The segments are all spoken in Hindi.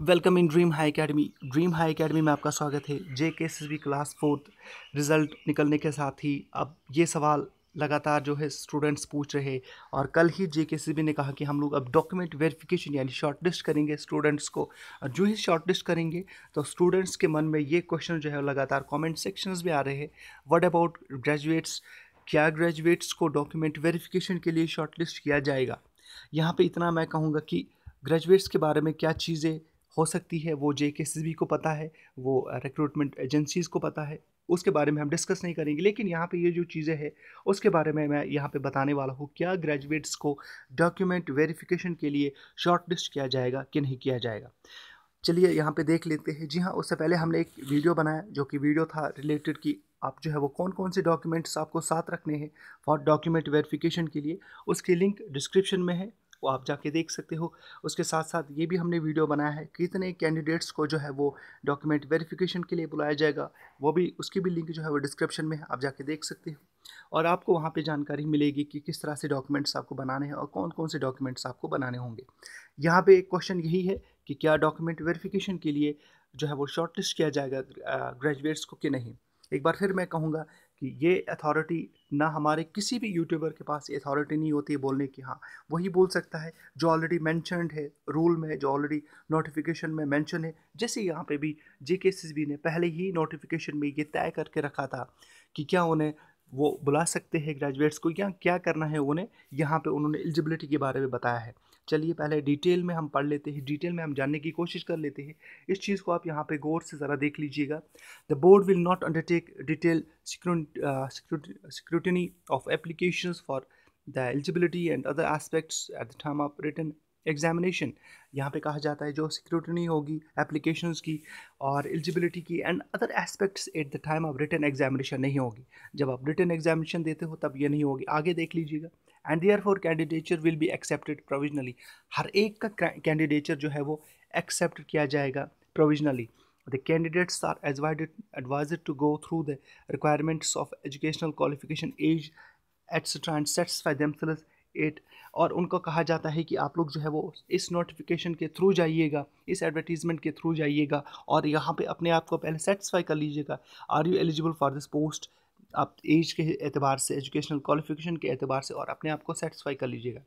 welcome in dream high academy dream high academy में आपका स्वागत है J K S B class fourth result निकलने के साथ ही अब ये सवाल लगातार जो है स्टूडेंट्स पूछ रहे और कल ही जे के ने कहा कि हम लोग अब डॉक्यूमेंट वेरिफिकेशन यानी शॉर्ट लिस्ट करेंगे स्टूडेंट्स को और जो ही शॉर्ट लिस्ट करेंगे तो स्टूडेंट्स के मन में ये क्वेश्चन जो है लगातार कॉमेंट सेक्शंस में आ रहे हैं वट अबाउट ग्रेजुएट्स क्या ग्रेजुएट्स को डॉक्यूमेंट वेरीफिकेशन के लिए शॉर्ट लिस्ट किया जाएगा यहाँ पर इतना मैं कहूँगा कि ग्रेजुएट्स के बारे में क्या चीज़ें हो सकती है वो जे को पता है वो रिक्रूटमेंट एजेंसीज़ को पता है उसके बारे में हम डिस्कस नहीं करेंगे लेकिन यहाँ पे ये जो चीज़ें हैं उसके बारे में मैं यहाँ पे बताने वाला हूँ क्या ग्रेजुएट्स को डॉक्यूमेंट वेरिफिकेशन के लिए शॉर्टलिस्ट किया जाएगा कि नहीं किया जाएगा चलिए यहाँ पे देख लेते हैं जी हाँ उससे पहले हमने एक वीडियो बनाया जो कि वीडियो था रिलेटेड कि आप जो है वो कौन कौन से डॉक्यूमेंट्स आपको साथ रखने हैं फॉर डॉक्यूमेंट वेरिफिकेशन के लिए उसकी लिंक डिस्क्रिप्शन में है वो आप जाके देख सकते हो उसके साथ साथ ये भी हमने वीडियो बनाया है कितने कैंडिडेट्स को जो है वो डॉक्यूमेंट वेरिफिकेशन के लिए बुलाया जाएगा वो भी उसकी भी लिंक जो है वो डिस्क्रिप्शन में है आप जाके देख सकते हो और आपको वहाँ पे जानकारी मिलेगी कि किस तरह से डॉक्यूमेंट्स आपको बनाने हैं और कौन कौन से डॉक्यूमेंट्स आपको बनाने होंगे यहाँ पर एक क्वेश्चन यही है कि क्या डॉक्यूमेंट वेरीफिकेशन के लिए जो है वो शॉर्ट किया जाएगा ग्रेजुएट्स को कि नहीं एक बार फिर मैं कहूँगा कि ये अथॉरिटी ना हमारे किसी भी यूट्यूबर के पास अथॉरिटी नहीं होती है बोलने की हाँ वही बोल सकता है जो ऑलरेडी मैंशनड है रूल में जो ऑलरेडी नोटिफिकेशन में मैंशन है जैसे यहाँ पे भी जे ने पहले ही नोटिफिकेशन में ये तय करके रखा था कि क्या उन्हें वो बुला सकते हैं ग्रेजुएट्स को या क्या करना है उन्हें यहाँ पे उन्होंने एलिजिबिलिटी के बारे में बताया है चलिए पहले डिटेल में हम पढ़ लेते हैं डिटेल में हम जानने की कोशिश कर लेते हैं इस चीज़ को आप यहाँ पे गौर से ज़रा देख लीजिएगा the board will not undertake detail scrutiny of application for the eligibility and other aspects at the time of written examination यहाँ पे कहा जाता है जो सिक्योरिटी होगी एप्लीकेशन की और एलिजिबिलिटी की and other aspects at the time of written examination नहीं होगी जब आप रिटर्न एग्जामिनेशन देते हो तब ये नहीं होगी आगे देख लीजिएगा and therefore candidature will be accepted provisionally हर एक का कैंडिडेचर जो है वो एक्सेप्ट किया जाएगा provisionally the candidates are advised, advise to go through the requirements of educational qualification age et cetera and satisfy themselves at और उनको कहा जाता है कि आप लोग जो है वो इस नोटिफिकेशन के थ्रू जाइएगा इस एडवर्टीज़मेंट के थ्रू जाइएगा और यहाँ पे अपने आप को पहले सेटिस्फाई कर लीजिएगा are you eligible for this post आप एज के एतबार से एजुकेशनल क्वालिफिकेशन के एतबार से और अपने आप को सेटिस्फाई कर लीजिएगा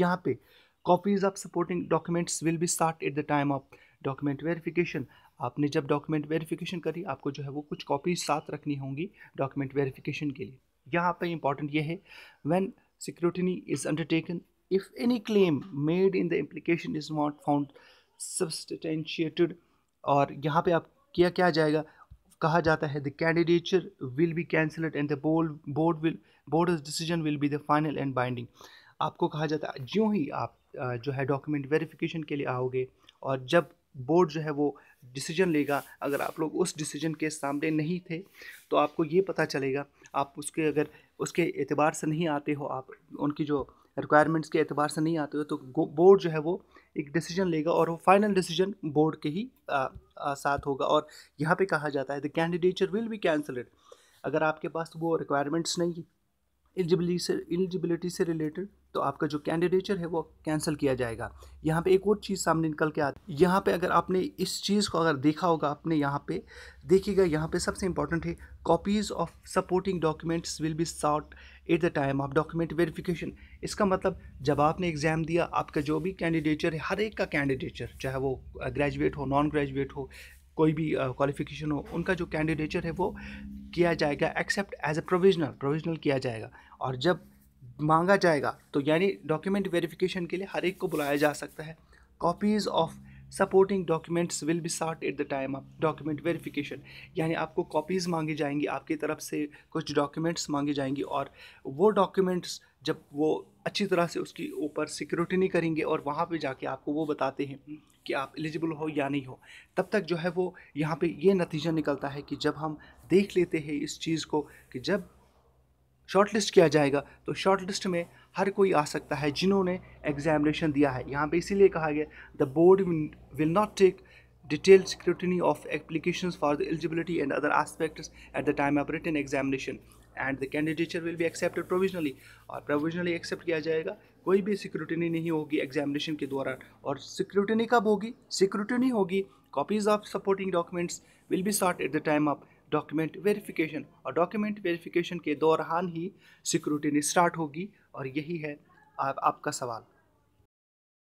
यहाँ पे copies of supporting documents will be sought at the time of document verification आपने जब डॉक्यूमेंट वेरिफिकेशन करी आपको जो है वो कुछ कॉपीज साथ रखनी होंगी डॉक्यूमेंट वेरिफिकेशन के लिए यहाँ पर इंपॉर्टेंट ये है when scrutiny is undertaken if any claim made in the implication is not found substantiated और यहाँ पे आप किया क्या जाएगा कहा जाता है the candidature will be cancelled and the board board will board decision will be the final and binding आपको कहा जाता है ज्यों ही आप जो है डॉक्यूमेंट वेरिफिकेशन के लिए आओगे और जब बोर्ड जो है वो डिसीजन लेगा अगर आप लोग उस डिसीजन के सामने नहीं थे तो आपको ये पता चलेगा आप उसके अगर उसके एतबार से नहीं आते हो आप उनकी जो रिक्वायरमेंट्स के एतबार से नहीं आते हो तो बोर्ड जो है वो एक डिसीजन लेगा और वो फाइनल डिसीजन बोर्ड के ही आ, आ, साथ होगा और यहाँ पे कहा जाता है the candidature will be cancelled अगर आपके पास वो रिक्वायरमेंट्स नहीं एलिजिबिलिटी से एलिजिबिलिटी से रिलेटेड तो आपका जो कैंडिडेचर है वो कैंसिल किया जाएगा यहाँ पे एक और चीज़ सामने निकल के आती है यहाँ पे अगर आपने इस चीज़ को अगर देखा होगा आपने यहाँ पे देखिएगा यहाँ पे सबसे इंपॉर्टेंट है copies of supporting documents will be sought at the time of document verification इसका मतलब जब आपने एग्ज़ाम दिया आपका जो भी कैंडिडेचर है हर एक का कैंडिडेचर चाहे वो ग्रेजुएट हो नॉन ग्रेजुएट हो कोई भी क्वालिफिकेशन हो उनका जो कैंडिडेचर है वो किया जाएगा accept as a provisional provisional किया जाएगा और जब मांगा जाएगा तो यानी डॉक्यूमेंट वेरिफिकेशन के लिए हर एक को बुलाया जा सकता है copies of supporting documents will be sought at the time of document verification यानी आपको कॉपीज़ मांगी जाएंगी आपकी तरफ से कुछ डॉक्यूमेंट्स मांगी जाएंगी और वो डॉक्यूमेंट्स जब वो अच्छी तरह से उसकी ऊपर सिक्योरिटी नहीं करेंगे और वहाँ पे जाके आपको वो बताते हैं कि आप एलिजिबल हो या नहीं हो तब तक जो है वो यहाँ पे ये नतीजा निकलता है कि जब हम देख लेते हैं इस चीज़ को कि जब शॉर्ट लिस्ट किया जाएगा तो शॉर्ट लिस्ट में हर कोई आ सकता है जिन्होंने एग्जामिनेशन दिया है यहाँ पे इसीलिए कहा गया the board will not take detail scrutiny of application for the eligibility and other aspect at the time of written examination and the candidature will be accepted provisionally और प्रोविजनली एक्सेप्ट किया जाएगा कोई भी सिक्योरिटनी नहीं होगी एग्जामिनेशन के दौरान और सिक्योरिटनी कब होगी सिक्योरिटनी होगी copies of supporting documents will be sought at the time of document verification और डॉक्यूमेंट वेरिफिकेशन के दौरान ही सिक्योरिटी स्टार्ट होगी और यही है आप, आपका सवाल